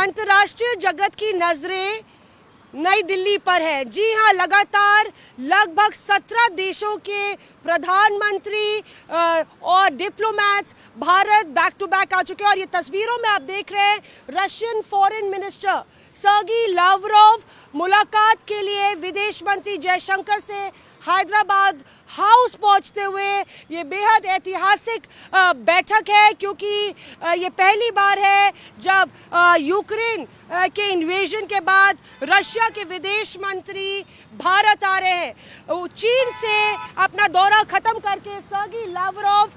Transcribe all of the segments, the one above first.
अंतर्राष्ट्रीय जगत की नज़रें नई दिल्ली पर है जी हाँ लगातार लगभग सत्रह देशों के प्रधानमंत्री और diplomats Bharat back to back आ चुके हैं और ये तस्वीरों में आप देख रहे हैं Russian foreign minister Sergey Lavrov मुलाकात के लिए विदेश मंत्री जयशंकर से हैदराबाद हाउस पहुंचते हुए ये बेहद ऐतिहासिक बैठक है क्योंकि ये पहली बार है जब यूक्रेन के इन्वेजन के बाद रशिया के विदेश मंत्री भारत आ रहे हैं चीन से अपना दौरा ख़त्म करके सगी लावरोव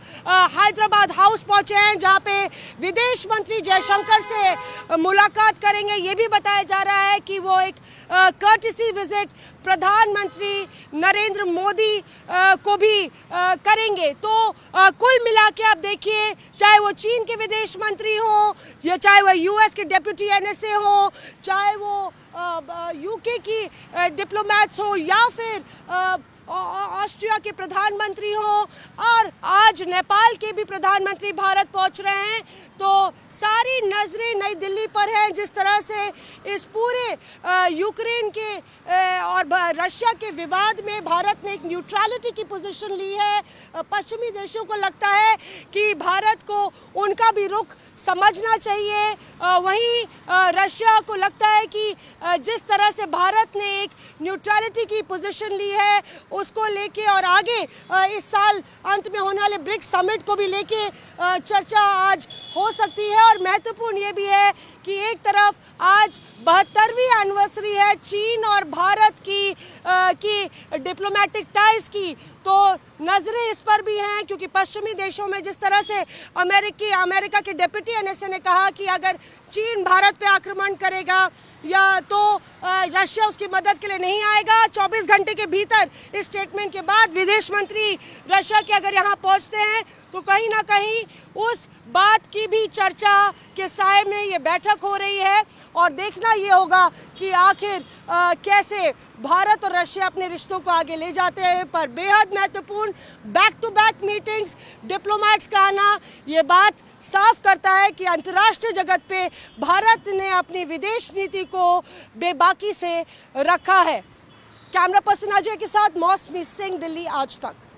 हैदराबाद हाउस पहुंचे हैं जहां पे विदेश मंत्री जयशंकर से मुलाकात करेंगे ये भी बताया जा रहा है कि वो एक कर्टिसी विजिट प्रधानमंत्री नरेंद्र मोदी को भी करेंगे तो कुल मिला के आप देखिए चाहे वो चीन के विदेश मंत्री हों या चाहे वह यूएस के डिप्यूटी एनएसए हो चाहे वो यूके की डिप्लोमेट्स हो या फिर ऑस्ट्रिया के प्रधानमंत्री हों और आज नेपाल के भी प्रधानमंत्री भारत पहुंच रहे हैं तो सारी नज़रें नई दिल्ली पर हैं जिस तरह से इस पूरे यूक्रेन के और रशिया के विवाद में भारत ने एक न्यूट्रलिटी की पोजीशन ली है पश्चिमी देशों को लगता है कि भारत को उनका भी रुख समझना चाहिए वहीं रशिया को लगता है कि जिस तरह से भारत ने एक न्यूट्रलिटी की पोजिशन ली है उसको लेके और आगे इस साल अंत में होने वाले ब्रिक्स समिट को भी लेके चर्चा आज हो सकती है और महत्वपूर्ण ये भी है कि एक तरफ आज बहत्तरवीं एनिवर्सरी है चीन और भारत की आ, की डिप्लोमेटिक टाइज की तो नज़रें इस पर भी हैं क्योंकि पश्चिमी देशों में जिस तरह से अमेरिकी अमेरिका के डिप्टी एन ने कहा कि अगर चीन भारत पे आक्रमण करेगा या तो रशिया उसकी मदद के लिए नहीं आएगा 24 घंटे के भीतर इस स्टेटमेंट के बाद विदेश मंत्री रशिया के अगर यहाँ पहुँचते हैं तो कहीं ना कहीं उस बात की भी चर्चा के साय में ये बैठक हो रही है और देखना ये होगा कि आखिर कैसे भारत और रशिया अपने रिश्तों को आगे ले जाते हैं पर बेहद महत्वपूर्ण back to back meetings diplomats का आना ये बात साफ करता है कि अंतर्राष्ट्रीय जगत पे भारत ने अपनी विदेश नीति को बेबाकी से रखा है कैमरा पर्सन अजय के साथ मौसमी सिंह दिल्ली आज तक